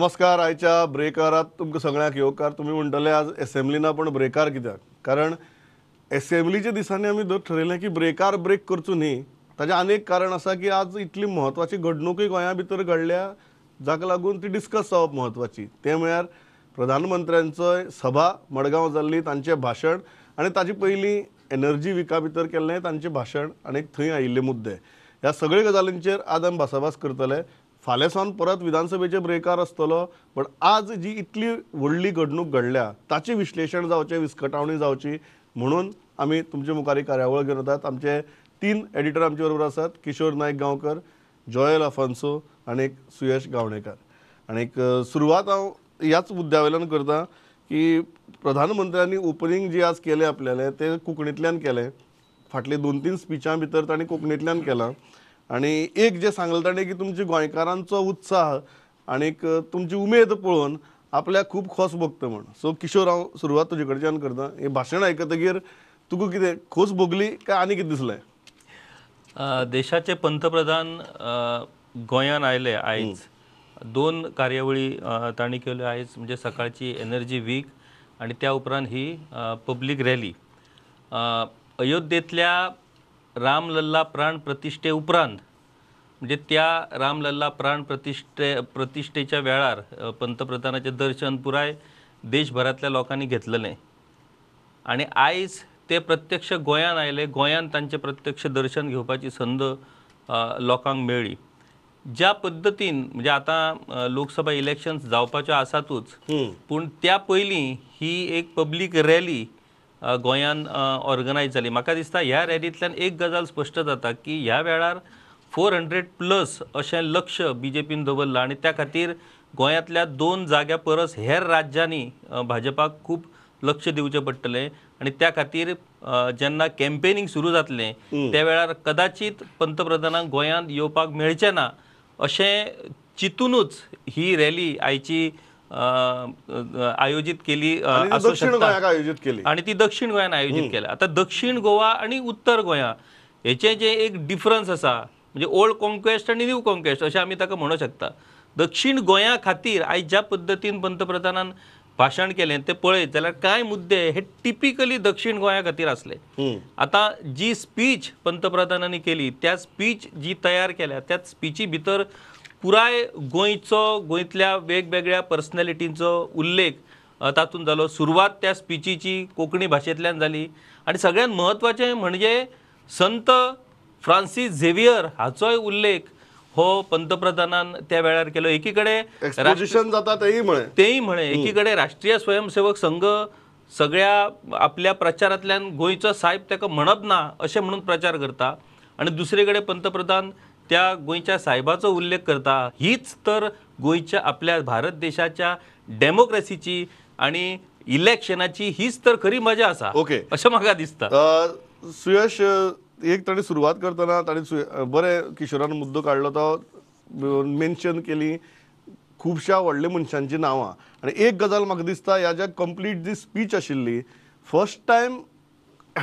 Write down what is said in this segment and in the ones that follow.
नमस्कार आयच्या ब्रेकारात तुमकां सगळ्यांक येवकार तुमी म्हणटले आज ना पण ब्रेकार कित्याक कारण एसेंब्लीच्या दिसांनी आमी ठरयलें की ब्रेकार ब्रेक करचो न्ही ताजें अनेक कारण आसा की आज इतली म्हत्वाची घडणुकूय गोंया भितर घडल्या जाका लागून ती डिस्कस जावप म्हत्वाची तें म्हळ्यार प्रधानमंत्र्यांचोय सभा मडगांव जाल्ली तांचें भाशण आनी ताचे पयलीं एनर्जी विका भितर केल्लें तांचें भाशण आनी थंय आयिल्ले मुद्दे ह्या सगळ्या गजालींचेर आज आमी भासाभास करतले फाल्यां सावन परत विधानसभेचे ब्रेकार आसतलो पण आज जी इतली व्हडली घडणूक घडल्या ताचे विश्लेषण जावचे विस्कटावणी जावची म्हणून आम्ही तुमचे मुखारी कार्यावळ घेवन येतात आमचे तीन एडिटर आमचे बरोबर असतात किशोर नायक गांवकर जॉयल अफान्सो आणि एक सुयश गावणेकर आनीक सुरवात हांव ह्याच मुद्द्या करता की प्रधानमंत्र्यांनी ओपनिंग जे आज केले आपल्यालें ते कोंकणींतल्यान केले फाटले दोन तीन स्पिचां भितर तांणी कोंकणींतल्यान केलां आणि एक जे सांगलं ताणे की तुमची गोंयकारांचो उत्साह आणि तुमची उमेद पळोवन आपल्याक खूप खोस भोगता म्हण सो किशोर हांव सुरवात तुजे कडच्यान करता हे भाषण आयकतगीर तुका कितें खोस भोगली काय आनी कितें दिसलें देशाचे पंतप्रधान गोंयान आले आज दोन कार्यावळी तांणी केल्यो आयज म्हणजे सकाळची एनर्जी वीक आणि त्या उपरांत ही पब्लीक रॅली अयोध्येतल्या रामलल्ला प्राण प्रतिष्ठे उपरांत म्हणजे त्या रामलल्ला प्राण प्रतिष्ठे प्रतिष्ठेच्या वेळार पंतप्रधानाचे दर्शन पुराय देशभरातल्या लोकांनी नाही आणि आयज ते प्रत्यक्ष गोंयांत आयले गोंयांत तांचें प्रत्यक्ष दर्शन घेवपाची संद लोकांक मेळ्ळी ज्या पद्दतीन म्हणजे आता लोकसभा इलेक्शन जावपाच्यो आसातूच पूण त्या पयलीं ही एक पब्लीक रॅली गोंयान ऑर्गनायज जाली म्हाका दिसता ह्या रॅलींतल्यान एक गजाल स्पश्ट जाता की ह्या वेळार फोर हंड्रेड प्लस अशें लक्ष बी जे पीन दवरलां आनी त्या खातीर गोंयांतल्या दोन जाग्या परस हेर राज्यांनी भाजपाक खूब लक्ष दिवचें पडटलें आनी त्या खातीर जेन्ना कॅम्पेनिंग सुरू जातलें त्या वेळार कदाचित पंतप्रधानांक गोंयांत येवपाक मेळचें ना अशें चिंतूनच ही रॅली आयची आयोजित केली असू केली आणि ती दक्षिण गोयान आयोजित केल्या आता दक्षिण गोवा आणि उत्तर गोया याचे जे एक डिफरन्स असा म्हणजे ओल्ड कॉन्क्वेस्ट आणि न्यू कॉन्क्वेस्ट असे आम्ही ताका म्हणू शकता दक्षिण गोंया खातीर आयज ज्या पद्दतीन पंतप्रधानान भाषण केलें तें पळयत जाल्यार कांय मुद्दे हे टिपिकली दक्षिण गोंया खातीर आसले आता जी स्पीच पंतप्रधानांनी केली त्या स्पीच जी तयार केल्या त्या स्पिची भितर पुराय गोंयचो गोंयतल्या वेगवेगळ्या पर्सनॅलिटींचो उल्लेख तातूंत जालो सुरवात त्या स्पिचीची कोंकणी भाशेंतल्यान जाली आनी सगळ्यांत म्हत्वाचें म्हणजे संत फ्रांसीस झेवियर हाचोय उल्लेख हो पंतप्रधानान त्या वेळार केलो एकीकडे जाता तेही म्हणे तेही म्हणे एकीकडे राष्ट्रीय स्वयंसेवक संघ सगळ्या आपल्या प्रचारांतल्यान गोंयचो साहेब ताका म्हणप ना अशें म्हणून प्रचार करता आनी दुसरे कडेन पंतप्रधान त्या गोयच्या साहेबाचो उल्लेख करता हीच तर गोयच्या आपल्या भारत देशाच्या डेमोक्रेसीची आणि इलेक्शनाची हीच तर खरी मजा असा ओके अशें म्हाका दिसता सुयश एक ताणें सुरवात करतना ताणें बरें किशोरान मुद्दो काडलो तो मेन्शन केली खूपशा व्हडल्या मनशांची नांवां आनी एक गजाल म्हाका दिसता ह्या ज्या कंप्लीट जी स्पीच आशिल्ली first time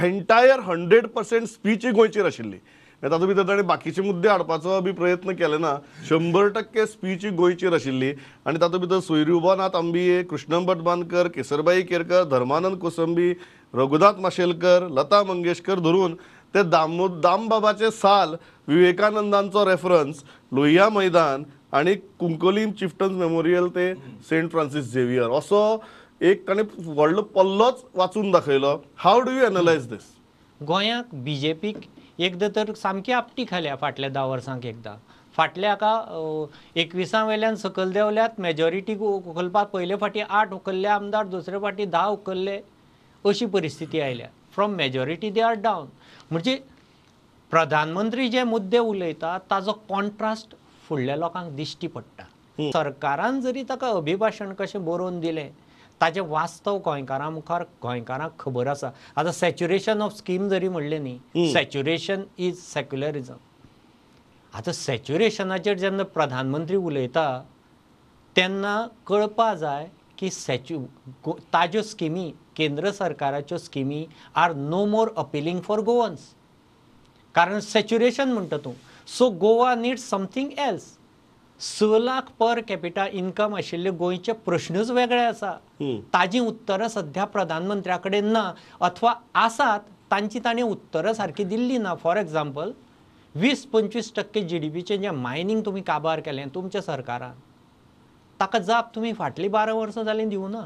entire hundred percent speech ही गोंयचेर आशिल्ली आता तुम्ही तर ताणें बाकीचे मुद्दे हाडपाचो बी प्रयत्न केले ना शंभर टक्के स्पीच ही गोंयचेर आशिल्ली आनी तातूंत भितर सोयरुबानाथ आंबिये कृष्ण भटबानकर केसरबाई केरकर धर्मानंद कोसंबी रघुनाथ माशेलकर लता मंगेशकर धरून ते दामो दामबाबाचे साल विवेकानंदांचो रेफरन्स लोहिया मैदान आणि कुंकोलीम चिफ्टन्स मेमोरियल ते सेंट फ्रान्सिस झेवियर असो एक ताणें व्हडलो पल्लोच वाचून दाखयलो how do you analyse this जे पीक एकदा तर सामकी आपटी खाल्या फाटल्या धा वर्सांक एकदा फाटल्या हाका एकविसां वेल्यान सकयल देंवल्यात मेजॉरिटी उखलपाक पयले फाटी आठ उखल्ले आमदार दुसरे फाटी धा उखल्ले अशी परिस्थिती आयल्या from majority they are down म्हणजे प्रधानमंत्री जे मुद्दे उलयता ताजो कॉन्ट्रास्ट फुडल्या लोकांक दिश्टी पडटा सरकारान जरी ताका अभिभाशण कशें बरोवन दिलें ताजे वास्तव गोंयकारां मुखार गोंयकारांक खबर आसा आतां सॅच्युरेशन ऑफ स्कीम जरी म्हणलें न्ही सॅच्युरेशन इज सेक्युलरिजम आतां सॅच्युरेशनाचेर जेन्ना प्रधानमंत्री उलयता तेन्ना कळपा जाय की सॅच्यु ताज्यो स्किमी केंद्र सरकाराच्यो स्किमी are no more appealing for Goans कारण सॅच्युरेशन म्हणटा तूं so Goa need something else स लाख पर कॅपिटा इन्कम आशिल्ले गोयचे प्रश्नच वेगळे असा ताजी उत्तरां सध्या प्रधानमंत्र्याकडे ना अथवा आसात तांची ताणे उत्तरां सारखी दिल्ली ना फॉर एक्झाम्पल वीस पंचवीस टक्के जी डी पीचें जें मायनींग तुमी काबार केले तुमच्या सरकारान ताका जाप तुमी फाटलीं बारा वर्सां जालीं दिवना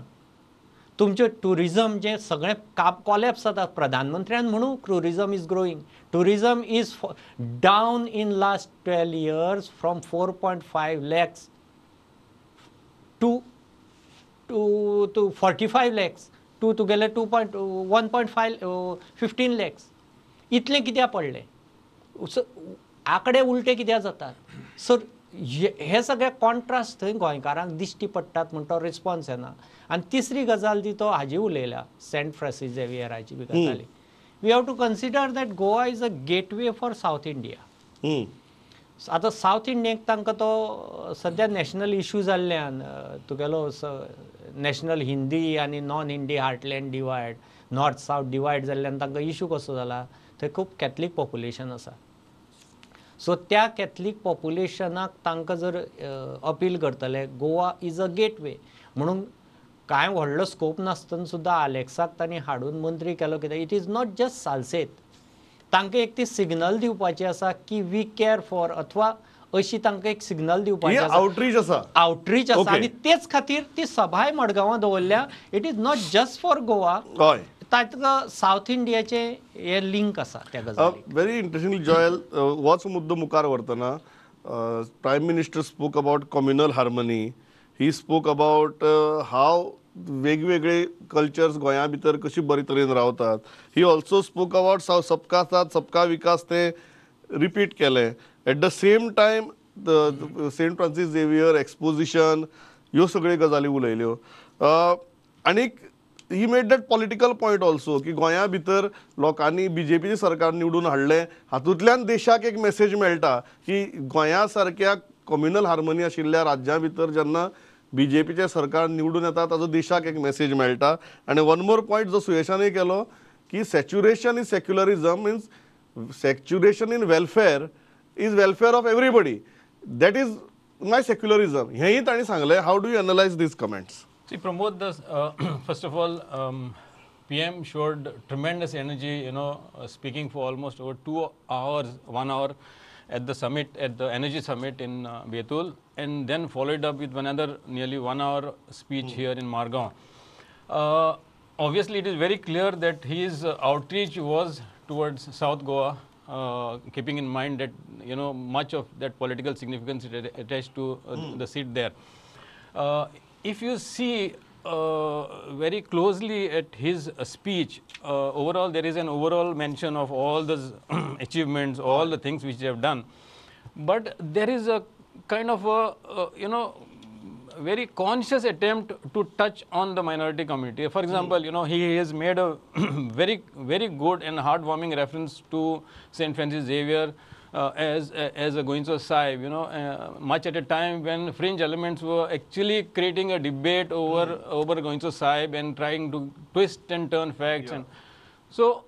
तुमचे टुरिजम जे सगळे काप कॉलेप्स जातात प्रधानमंत्र्यान म्हणू tourism is growing tourism is down in last twelve years from four point five lakhs to two two forty five lakhs to तुगेले two point one point five fifteen lakhs इतले कित्या पडले आकडे उलटे कित्या जातात सर हे सगळे कॉन्ट्रास्ट थंय गोंयकारांक दिश्टी पडटात तो रिस्पॉन्स येना आनी तिसरी गजाल ती तो हाजी उलयल्या सेंट फ्रांसीस झेवियराची बी गजाली we have to consider that Goa is a gateway for south India आतां सावथ इंडियेक तांकां तो सद्या नॅशनल इश्यू जाल्ल्यान तुगेलो नॅशनल हिंदी आनी non Hindi heartland divide north south divide जाल्ल्यान तांकां इश्यू कसो जाला थंय खूब कॅथलीक पॉप्युलेशन आसा सो त्या कॅथलीक पॉप्युलेशनाक तांकां जर अपील करतले गोवा इज अ गेटवे म्हणून कांय व्हडलो स्कोप नासतना सुद्दां आलेक्साक तांणी हाडून मंत्री केलो कित्याक it is not just Salcete तांकां एक ती सिग्नल दिवपाची आसा की वी केअर फॉर अथवा अशी तांकां एक सिग्नल दिवपाची आउटरीच आसा आवटरीच आसा आनी तेच खातीर ती सभाय मडगांवां दवरल्या it is not just for Goa ताका सावथ इंडियाचे हे लिंक असा त्या गजालीक व्हेरी इंटरेस्टिंग जॉयल होच मुद्दा मुखार व्हरतना prime minister spoke about communal harmony he spoke about how वेगवेगळे कल्चर्स गोंया भितर कशी बरे तरेन रावतात ही ऑल्सो स्पोक अबाउट साव सबका साथ सबका विकास ते रिपीट केले at the same the saint Francis Xavier exposition ह्यो सगळ्यो गजाली उलयल्यो आनीक he made that political point also की गोंया भितर लोकांनी बी जे पीचे सरकार निवडून हाडले हातूंतल्यान देशाक एक मेसेज मेळटा की गोंया सारक्या कम्युनल हार्मनी आशिल्ल्या राज्यां भितर जेन्ना बी जे पीचे सरकार निवडून येता ताजो देशाक एक मेसेज मेळटा आणि वन मोर पॉयंट जो सुयेशाने केलो की saturation is secularism means saturation in welfare is welfare of everybody that is my secularism हेही ताणी सांगले how do you analyse these comments See, promote this, uh, first of all, um, PM showed tremendous energy, you know, uh, speaking for almost over two hours, one hour at the summit, at the energy summit in uh, Betul, and then followed up with another nearly one hour speech mm. here in Margaon. Uh, obviously, it is very clear that his uh, outreach was towards South Goa, uh, keeping in mind that, you know, much of that political significance attached to mm. the seat there if you see uh, very closely at his uh, speech, uh, overall there is an overall mention of all the achievements, all the things which they have done. But there is a kind of a, uh, you know, very conscious attempt to touch on the minority community. For example, hmm. you know, he has made a very, very good and heartwarming reference to St. Francis Xavier, uh, as, uh, as a Goenzo Saib, you know, uh, much at a time when fringe elements were actually creating a debate over, mm. over Goenzo Saib and trying to twist and turn facts. Yeah. and So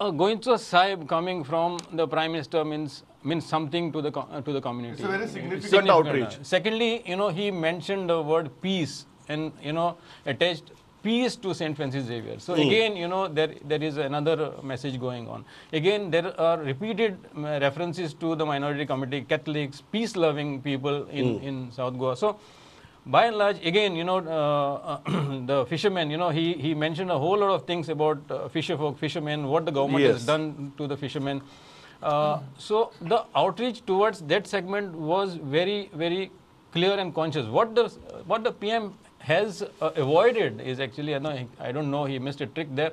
uh, Goenzo Saib coming from the Prime Minister means means something to the to the community. It's a very significant, significant outreach. Secondly, you know, he mentioned the word peace and you know attached peace to St. Francis Xavier. So mm. again, you know, there, there is another message going on. Again, there are repeated uh, references to the minority committee, Catholics, peace-loving people in, mm. in South Goa. So by and large, again, you know, uh, uh the fishermen, you know, he, he mentioned a whole lot of things about uh, fisherfolk, fishermen, what the government yes. has done to the fishermen. Uh, So the outreach towards that segment was very, very clear and conscious. What the, what the PM has uh, avoided is actually, I, know, I don't know, he missed a trick there.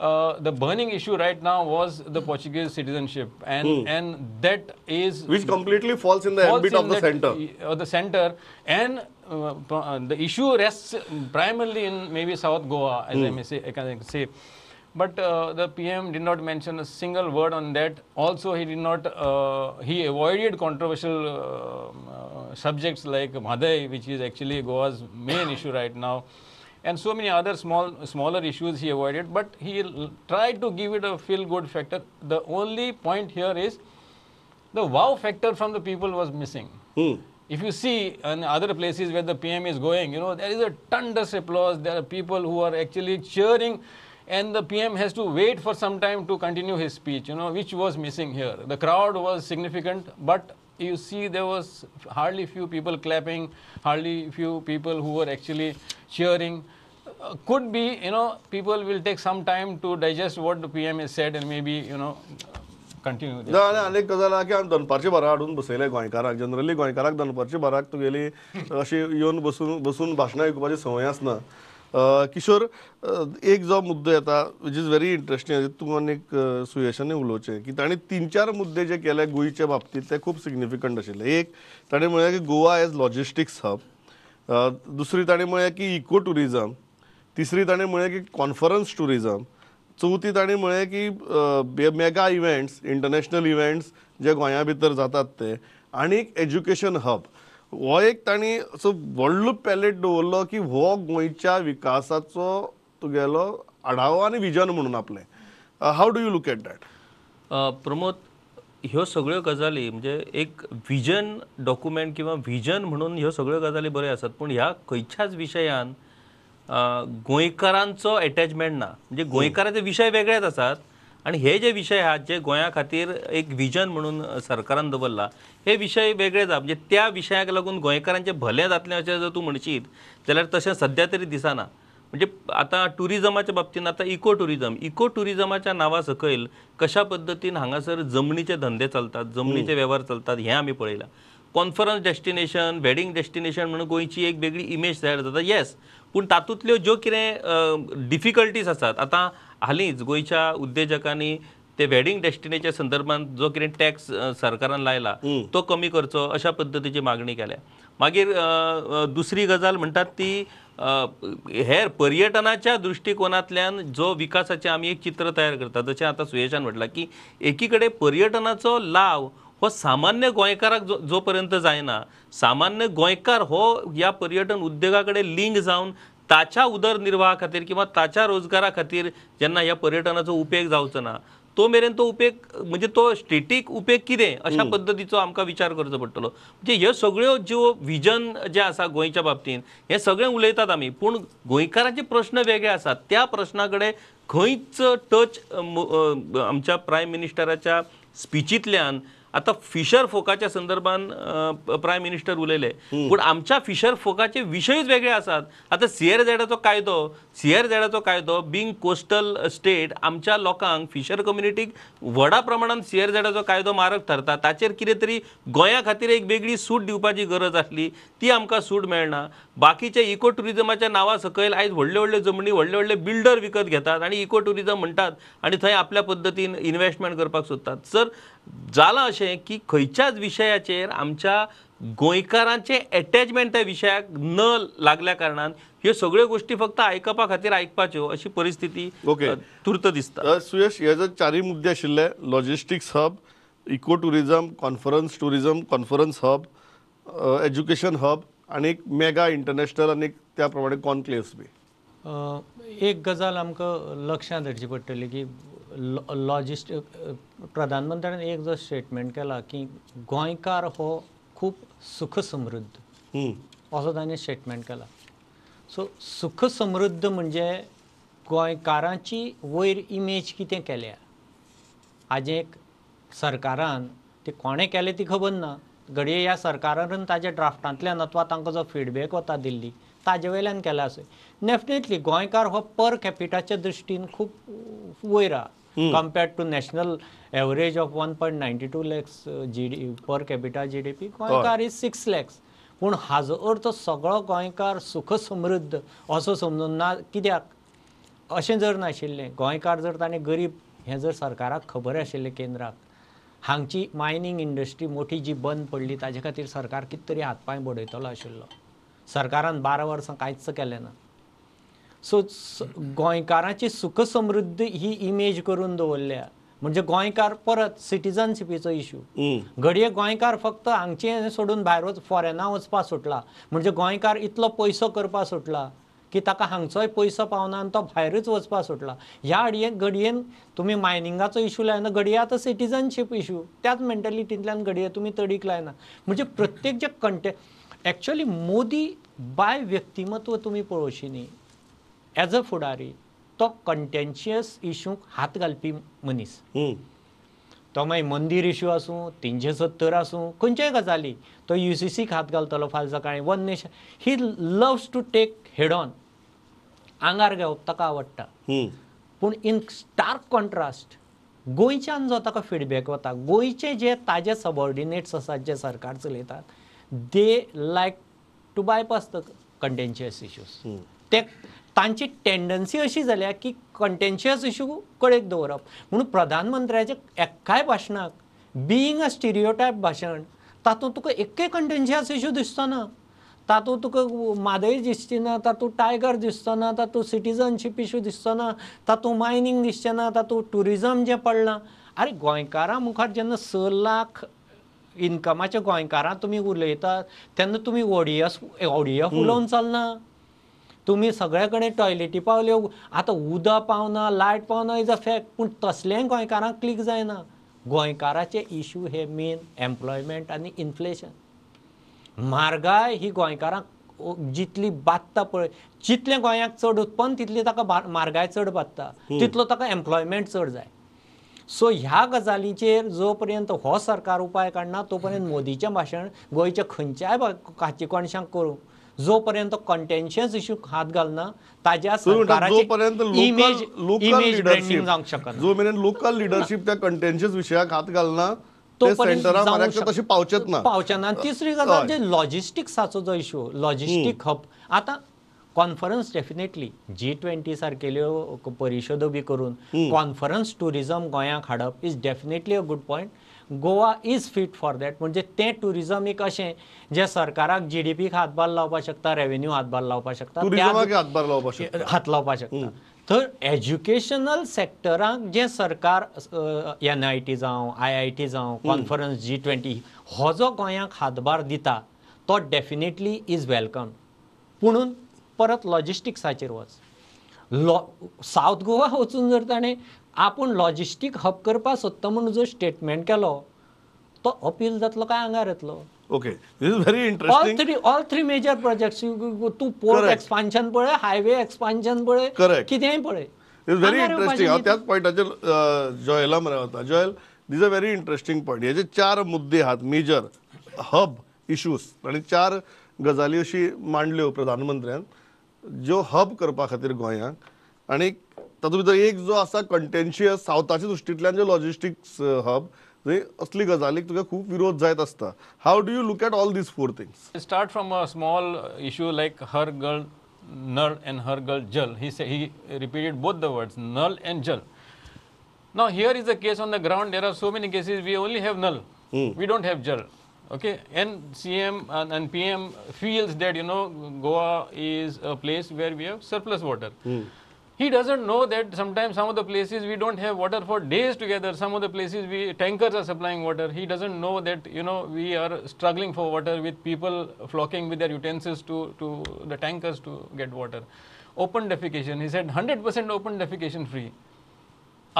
Uh, the burning issue right now was the Portuguese citizenship, and mm. and that is which completely falls in the ambit of the center. Or uh, the center, and uh, uh, the issue rests primarily in maybe South Goa, as mm. I hmm. may say, I can say but uh, the PM did not mention a single word on that. Also, he did not, uh, he avoided controversial um, uh, subjects like Madai, which is actually Goa's main issue right now, and so many other small, smaller issues he avoided, but he tried to give it a feel-good factor. The only point here is the wow factor from the people was missing. Hmm. If you see in other places where the PM is going, you know, there is a thunderous applause. There are people who are actually cheering and the PM has to wait for some time to continue his speech, you know, which was missing here. The crowd was significant, but you see there was hardly few people clapping, hardly few people who were actually cheering. Uh, could be, you know, people will take some time to digest what the PM has said and maybe, you know, continue ना आनी की आमी दनपारचे बारा हाडून बसयले गोंयकाराक generally गोंयकाराक दनपारचे बाराक तुगेली अशी येवन बसून बसून भाशणां आयकुपाची संवय आसना किशोर एक जो मुद्दो येता वीच इज व्हेरी इंटरेस्टिंग तुमकां एक सुयेशांनी उलोवचें की ताणें तीन चार मुद्दे जे केले गोंयचे बाबतींत ते खूब सिग्निफिकंट आशिल्ले एक ताणें म्हणलें की गोवा एज लॉजिस्टिक्स हब दुसरी ताणें म्हणलें की इको टुरिजम तिसरी ताणें म्हळें की कॉन्फरन्स टुरिजम चवथी ताणें म्हणलें की मेगा इव्हेंट्स इंटरनॅशनल इव्हेंट्स जे गोंया भितर जातात ते एक एज्युकेशन हब हो एक ताणी असो व्हडलो पॅलेट दवरलो की हो गोंयच्या विकासाचो तुगेलो आढावो आनी विजन म्हणून आपले how do you look at that Pramod ह्यो सगळ्यो गजाली म्हणजे एक विजन डॉक्युमेंट किंवा विजन म्हणून ह्यो सगळ्यो गजाली बऱ्यो आसात पूण ह्या खंयच्याच विशयान गोंयकारांचो एटॅचमेंट ना म्हणजे गोंयकारांचे विशय वेगळेच आसात आणि हे जे विषय आहात जे गोंया खातीर एक विजन म्हणून सरकारान दवरला हे विषय वेगळे जा म्हणजे त्या विषयाक लागून गोंयकारांचे भले जातले अशें जर तूं म्हणशीत जाल्यार तशें सद्या तरी दिसना म्हणजे आता टुरिजमाच्या बाबतीत आता इको टुरिजम इको टुरिजमाच्या नावा सकयल कशा पद्दतीन हांगासर जमनीचे धंदे चलतात जमनीचे वेव्हार चलतात हे आम्ही पळयला कॉन्फरन्स डेस्टिनेशन वेडिंग डेस्टिनेशन म्हणून गोंयची एक वेगळी इमेज तयार जाता येस पूण तातूंतल्यो ज्यो कितें डिफिकल्टीज आसात आतां हालींच गोयच्या उद्योजकांनी ते वेडिंग डेस्टिनेच्या संदर्भात जो कितें टॅक्स सरकारान लायला तो कमी करचो अशा पद्दतीची मागणी केल्या मागीर दुसरी गजाल म्हणटात ती हेर पर्यटनाच्या दृश्टीकोनांतल्यान जो विकासाचें आमी एक चित्र तयार करतात जशें आतां सुयेशान म्हटलां की एकीकडे कडेन पर्यटनाचो लाव हो सामान्य गोंयकाराक जो, जो पर्यंत जायना सामान्य गोंयकार हो ह्या पर्यटन उद्देगा कडेन लिंक जावन ताच्या उदरनिर्वाहा खातीर किंवा ताच्या रोजगारा खातीर जेन्ना ह्या पर्यटनाचो उपेग जावचो ना तो मेरेन तो उपेग म्हणजे तो स्टेटीक उपेग किती अशा पद्दतीचो आमकां विचार करचो पडटलो म्हणजे ह्यो सगळ्यो ज्यो विजन जे आसा गोंयच्या बाबतीत हे सगळे उलयतात आम्ही पूण गोंयकारांचे प्रश्न वेगळे असतात त्या प्रश्नाकडे कडेन खंयच टच आमच्या प्रायम मिनिस्टराच्या स्पिचींतल्यान आता फिशर फोकाच्या संदर्भात प्रायम मिनिस्टर उलयले पण आमच्या फिशर फोकाचे विषयच वेगळे असतात आता सियर झेडाचो कायदो सीआर झेडाचो कायदो बिंग कोस्टल स्टेट आमच्या लोकांक फिशर कम्युनिटीक व्हडा प्रमाणात सीआर झेडाचो कायदो मारक ठरता ताचेर कितें तरी गोंया खातीर एक वेगळी सूट दिवपाची गरज आसली ती आमकां सूट मेळना बाकीच्या इको टुरिजमाच्या नांवा सकयल आयज व्हडले व्हडले जमनी व्हडले व्हडले बिल्डर विकत घेतात आणि इको टुरिजम म्हणतात आणि थंय आपल्या पद्दतीन इन्व्हेस्टमेंट करपाक सोदतात सर जालां अशें की खंयच्याच विशयाचेर आमच्या गोंयकारांचें एटॅचमेंट त्या विशयाक न लागल्या कारणान ह्यो सगळ्यो गोश्टी फक्त आयकपा खातीर आयकपाच्यो अशी परिस्थिती ओके तुर्त दिसता सुयेश हे जर चारही मुद्दे आशिल्ले logistics hub eco tourism conference tourism conference hub education hub आणि मेगा इंटरनॅशनल आनी त्या प्रमाणे कॉन्क्लेव्स बी एक गजाल आमकां लक्षांत धरची पडटली की लॉजिस्ट प्रधानमंत्र्यान एक जो स्टेटमेंट केला की गोंयकार हो खूप सुख समृद्ध असं ताणें स्टेटमेंट केला सो सुख समृद्ध म्हणजे गोंयकारांची वयर इमेज कितें केल्या हाजे एक सरकारान ते कोणें केलें ती खबर ना घडये ह्या सरकारान ताज्या ड्राफ्टांतल्यान अथवा तांकां जो फिडबॅक वता दिल्ली ताजे वयल्यान केला आसा डेफिनेटली गोंयकार हो पर कॅपिटाच्या दृश्टीन खूब वयर आहा two national point ninety two lakhs G D per capita G D P गोयकार इज सिक्स लॅक्स पण हाजो अर्थ सगळो गोयकार सुख समृद्ध असो समजून ना कित्याक अशें जर नाशिल्लें गोयकार जर ताणें गरीब हे जर सरकाराक खबर आशिल्लें केंद्राक हांगची मायनींग इंडस्ट्री मोठी जी बंद पडली ताजे खातीर सरकार कित तरी हातपांय बडयतलो आशिल्लो सरकारान बारा वर्सां कांयच केलें ना सो गोंयकारांची सुख ही इमेज करून दवरल्या म्हणजे गोंयकार परत सिटिजनशिपेचो इश्यू घडये गोंयकार फक्त हांगचे सोडून भायर वच फॉरेना वचपा सुटला म्हणजे गोंयकार इतलो पयसो करपा सुटला की ताका हांगचोय पयसो पावना आनी तो भायरूच वचपा सुटला ह्या अडयेन घडयेन तुमी मायनिंगाचो इशू लायना घडये आतां सिटिजनशीप इश्यू त्याच मेंटेलिटींतल्यान घडये तुमी तडीक लायना म्हणजे प्रत्येक जे कंटे एक्चुअली मोदी बाय व्यक्तिमत्व तुम्ही पळोवची न्ही एज अ फुडारी तो कंटेन्शियस इशूक हात घालपी मनीस तो मागीर मंदीर इशू आसूं तिनशे सत्तर आसूं खंयच्याय गजाली तो यू सी सीक हात घालतलो फाल्यां सकाळीं one nation he loves to take head on आंगार घेवप ताका आवडटा पूण इन स्टार्क कॉन्ट्रास्ट गोंयच्यान जो ताका फिडबॅक वता गोंयचे जे ताजे सबऑर्डिनेट्स आसात जे सरकार चलयतात they like to bypass the contentious issues ते तांची टेंडन्सी अशी झाल्या की कंटेन्शियस इश्यू कडेक दवरप म्हणून प्रधानमंत्र्याच्या एक्काय भाशणाक बिईंग अ स्टिरियोटायप भाशण तातूंत तुका एक कंटेन्शियस इशू दिसचो ना तातूंत तुका मादय दिसची ना तातूंत टायगर दिसचो ना तातूंत सिटिजनशीप इशू दिसचो ना तातूंत मायनींग दिसचें ना तातूंत ट्युरिजम जें पडलां अरे गोंयकारां मुखार जेन्ना स लाख इन्कमाच्या गोंयकारां तुमी उलयतात तेन्ना तुमी ओडियस ओडीएफ उलोवन चलना तुम्ही सगळ्याकडे टॉयलेटी पावल्यो आतां उदक पावना लायट पावना इज अ फॅक्ट पूण तसलेंय गोंयकारांक क्लीक जायना गोंयकाराचे इश्यू हे मेन एम्प्लॉयमेंट आनी इन्फ्लेशन म्हारगाय ही गोंयकारांक जितली बादता पळय जितलें गोंयाक चड उत्पन्न तितली ताका म्हारगाय चड बादता तितलो ताका एम्प्लॉयमेंट चड जाय सो ह्या गजालीचेर जो पर्यंत हो सरकार उपाय काडना तो पर्यंत मोदीचें भाशण गोंयच्या खंयच्याय काची कोणशांक करूं जोपर्यंत कॉन्टेन्शियस इश्यू हात घालना ताज्या जोपर्यंत इमेज इमेज ब्रँडिंग जावंक शकना जो मेरेन लोकल लिडरशीप त्या कॉन्टेन्शियस विशयाक हात घालना तो तशी ना पावचेना तिसरी गजाल जे लॉजिस्टिक्साचो जो इशू लॉजिस्टिक हब आता कॉन्फरन्स डेफिनेटली जी ट्वेंटी सारकेल्यो परिषदो बी करून कॉन्फरन्स टुरिजम गोंयांक हाडप is definitely a good point Goa is fit for that म्हणजे तें ट्युरिजम एक अशें जें सरकाराक जी डी पीक हातभार लावपाक शकता रेव्हेन्यू हातभार लावपाक शकता हात लावपाक शकता तर एज्युकेशनल सॅक्टरांक जें सरकार एन आय टी जावं आय आय टी जावं कॉन्फरन्स जी ट्वेंटी हो जो गोंयाक हातभार दिता तो डेफिनेटली इज वेलकम पुणून परत लॉजिस्टिक्साचेर वच लॉ सावथ गोवा वचून जर ताणें आपूण लॉजिस्टीक हब करपा सोदता म्हणून जो स्टेटमेंट केलो तो अपील जातलो काय आंगार येतलो okay this is very all three all three major projects तूं पोर्ट एक्सपान्शन पळय हायवे एक्सपान्शन पळय कितेंय पळय इज व्हेरी इंटरेस्टिंग हांव त्याच पॉयंटाचेर जॉयला मरे वता Joel these a very interesting point हेजे चार मुद्दे आहात मेजर हब इश्यूज आनी चार गजाली अशी मांडल्यो हो प्रधानमंत्र्यान ज्यो हब करपा खातीर गोंयांक आनीक तातूंत भितर एक जो आसा कंटेन्शियस सावथाचे दृश्टींतल्यान जे लॉजिस्टिक्स हब थंय असली गजालीक तुका खूब विरोध जायत आसता how do you look at all these four things start from a small issue like Har Ghar Nal and Har Ghar Jal he he repeated both the words Nal and Jal Now here is a case on the ground there are so many cases we only have Nal we don't have Jal okay N C M and, P M feels that you know Goa is a place where we have surplus water He doesn't know that sometimes some of the places we don't have water for days together. Some of the places we tankers are supplying water. He doesn't know that you know we are struggling for water with people flocking with their utensils to to the tankers to get water. Open defecation. He said 100% open defecation free.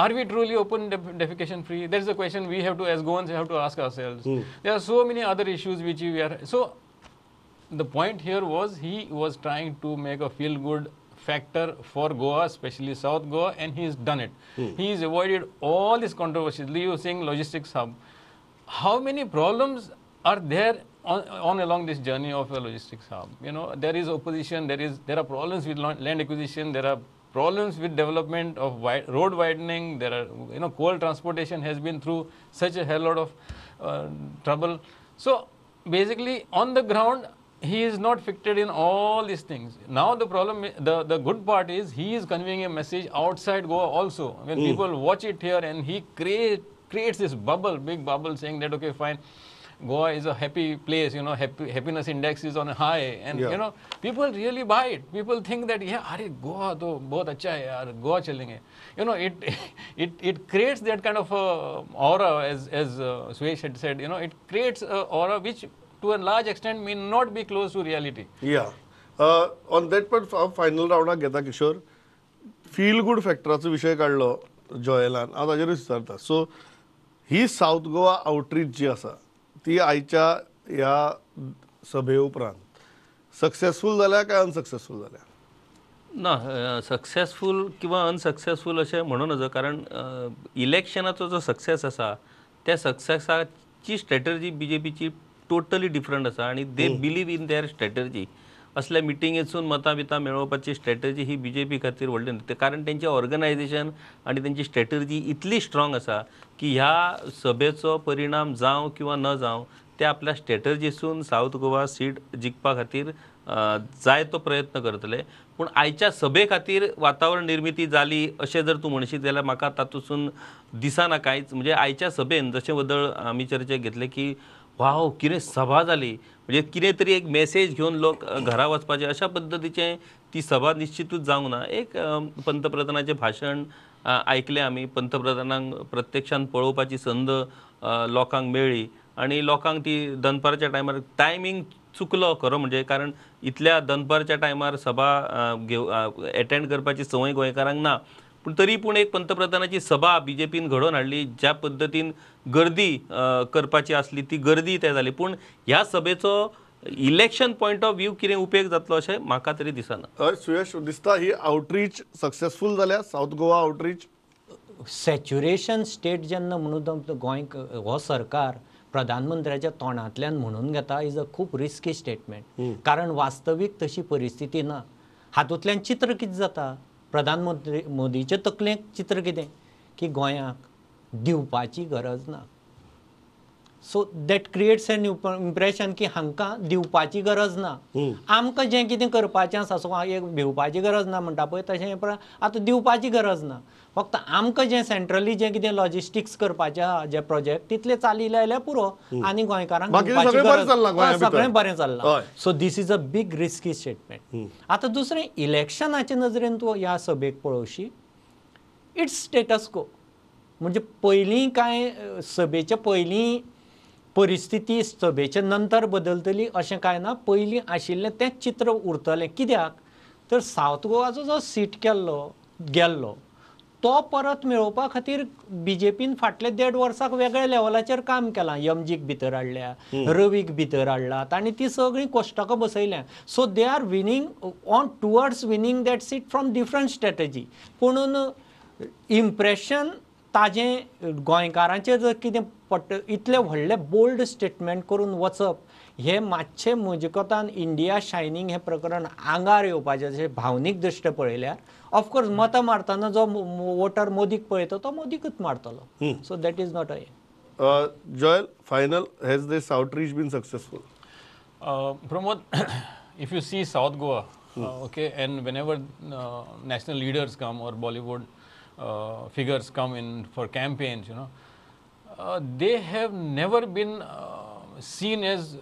Are we truly open def defecation free? That's the question we have to, as Goans, have to ask ourselves. Mm. There are so many other issues which we are. So the point here was he was trying to make a feel good factor for Goa, especially South Goa, and he's done it. Mm. has avoided all these controversies, using logistics hub. How many problems are there on, on, along this journey of a logistics hub? You know, there is opposition, there is there are problems with land acquisition, there are problems with development of wide, road widening, there are, you know, coal transportation has been through such a hell lot of uh, trouble. So, basically, on the ground, he is not fixated in all these things. Now the problem, the, the good part is he is conveying a message outside Goa also. When mm. people watch it here and he create, creates this bubble, big bubble saying that, okay, fine, Goa is a happy place, you know, happy, happiness index is on high. And, yeah. you know, people really buy it. People think that, yeah, are Goa to both acha hai, Goa chalenge. You know, it, it, it creates that kind of uh, aura, as, as uh, Suresh had said, you know, it creates uh, aura which to a large extend may not be close to या on Uh, पट that part, final घेता Kishore feel good फॅक्टराचो विशय काढलो जॉयलान हांव ताजेरूच विचारता so he south Goa outreach जी आसा ती आयच्या ह्या सभे उपरांत सक्सेसफूल जाल्या काय अनसक्सेसफूल जाल्या ना सक्सेसफूल किंवा अनसक्सेसफूल अशें म्हणू नजो कारण इलेक्शनाचो जो सक्सेस आसा त्या सक्सेसाची strategy B J पीची totally different आसा आणि they believe in their strategy असल्या मिटिंगेसून मतां बितां मेळोवपाची स्ट्रेटर्जी ही बी जे पी खातीर व्हडली न्हय कारण तेंचें ऑर्गनायझेशन आनी तेंची स्ट्रॅटर्जी इतली स्ट्रॉंग आसा की ह्या सभेचो परिणाम जावं किंवा न जावं ते आपल्या स्ट्रेटर्जीसून साऊथ गोवा सीट जिखपा खातीर जाय तो प्रयत्न करतले पूण आयच्या सभे खातीर वातावरण निर्मिती जाली अशें जर तूं म्हणशीत जाल्यार म्हाका तातूंतसून दिसना कांयच म्हणजे आयच्या सभेन जशें बदल आमी चर्चेत घेतले की वाव कितें सभा झाली म्हणजे कितें तरी एक मेसेज घेऊन लोक घरा वचपाचे अशा पद्दतीचें ती सभा निश्चितच जावंक ना एक पंतप्रधानाचें भाषण ऐकले आम्ही पंतप्रधानांक प्रत्यक्षान पळोवपाची संद लोकांक मेळ्ळी आणि लोकांक ती दनपारच्या टायमार टायमींग चुकलो खरो म्हणजे कारण इतल्या दनपारच्या टायमार सभा घेव एटेंड करपाची संवय गोंयकारांक ना पण तरी पूण एक पंतप्रधानाची सभा बी जे पीन घडोवन हाडली ज्या पद्दतीन गर्दी करपाची असली ती गर्दी ते झाली पूण ह्या सभेचो इलेक्शन पॉईंट ऑफ व्ह्यू किती उपेग जातलो असे म्हाका तरी दिसना सुयश दिसता ही आउटरीच सक्सेसफूल झाल्या south Goa outreach saturation state जेन्ना म्हणून गोंयक हो सरकार प्रधानमंत्र्याच्या तोंडांतल्यान म्हणून घेता इज अ खूप रिस्की स्टेटमेंट कारण वास्तवीक तशी परिस्थिती ना हातूंतल्यान चित्र कितें जाता प्रधानमंत्री मोदीचे तकलेंत चित्र कितें की गोंयाक दिवपाची गरज ना so that creates an impression की हांकां दिवपाची गरज ना आमकां जें कितें करपाचें आसा सो एक भिवपाची गरज ना म्हणटा पळय तशें आतां दिवपाची गरज ना फक्त आमकां जें सेंट्रली जें कितें लॉजिस्टिक्स करपाचें जे प्रोजेक्ट तितले चाली जाल्यार पुरो आनी गोंयकारांक सगळें बरें चल्लां so this is a big risky statement आतां दुसरें इलेक्शनाचे नजरेन तूं ह्या सभेक पळोवशी इट्स स्टेटस को म्हणजे पयलीं कांय सभेच्या पयलीं परिस्थिती सभेचे नंतर बदलतली अशें कांय ना पयलीं आशिल्लें तेंच चित्र उरतलें कित्याक तर सावथ गोवाचो जो सीट केल्लो गेल्लो तो परत मेळोवपा खातीर बी जे पीन फाटले देड वर्साक वेगळ्या लेवलाचेर काम केलां यमजीक भितर हाडल्या रवीक भितर हाडला आनी ती सगळीं कोश्टकां बसयल्या so they are winning on towards winning that seat from different strategy पुणून इम्प्रेशन ताजें गोंयकारांचें जर कितें पट इतलें व्हडलें बोल्ड स्टेटमेंट करून वचप हें मातशें म्हजे कोतान इंडिया शायनींग हे प्रकरण आंगार येवपाचें भावनिक भावनीक दृश्टी पळयल्यार ऑफकोर्स मतां मारतना जो वोटर मोदीक पळयता तो मोदीकूच मारतलो so that is not a Joel final has this outreach been successful Pramod if you see south Goa okay and whenever national leaders come or Bollywood Uh, figures come in for campaigns, you know, uh, they have never been uh, seen as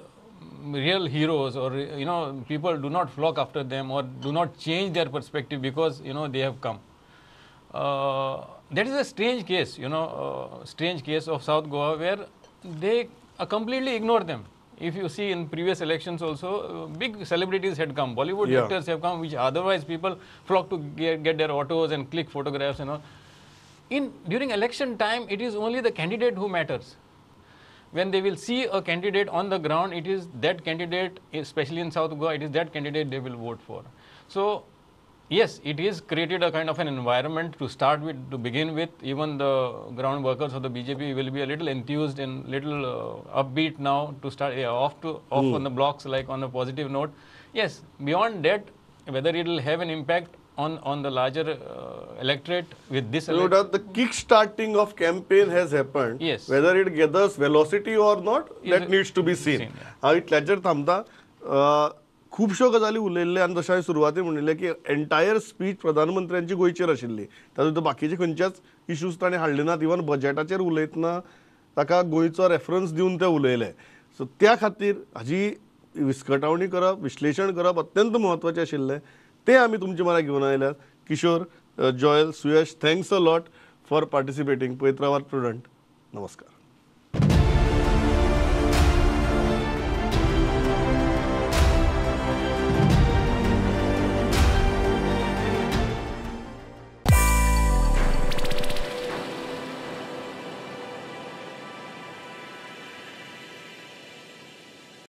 real heroes or you know people do not flock after them or do not change their perspective because you know they have come uh, that is a strange case you know uh, strange case of south goa where they uh, completely ignore them if you see in previous elections also, uh, big celebrities had come, Bollywood yeah. actors have come, which otherwise people flock to get, get their autos and click photographs and all. In, during election time, it is only the candidate who matters. When they will see a candidate on the ground, it is that candidate, especially in South Goa, it is that candidate they will vote for. So Yes, it is created a kind of an environment to start with, to begin with. Even the ground workers of the BJP will be a little enthused and little uh, upbeat now to start yeah, off to off mm. on the blocks like on a positive note. Yes, beyond that, whether it will have an impact on on the larger uh, electorate with this. No doubt, the kick-starting of campaign has happened. Yes. Whether it gathers velocity or not, that needs to be seen. seen yeah. Ait Ledger Thamda. Uh, खुबश्यो गजाली उलयल्ले आनी जशें हांवें सुरवातेक म्हणिल्लें की entire speech प्रधानमंत्र्यांची गोंयचेर आशिल्ली तातूंत भितर बाकीचे खंयचेच इश्यूज ताणें हाडले नात इवन बजेटाचेर उलयतना ताका गोंयचो रेफरन्स दिवन ते उलयले सो त्या खातीर हाजी विस्कटावणी करप विश्लेशण करप अत्यंत म्हत्वाचें आशिल्लें तें आमी तुमचे म्हाका घेवन आयल्यात Kishore Joel Suyash thanks a lot for participating पवित्रावार स्टुडंट नमस्कार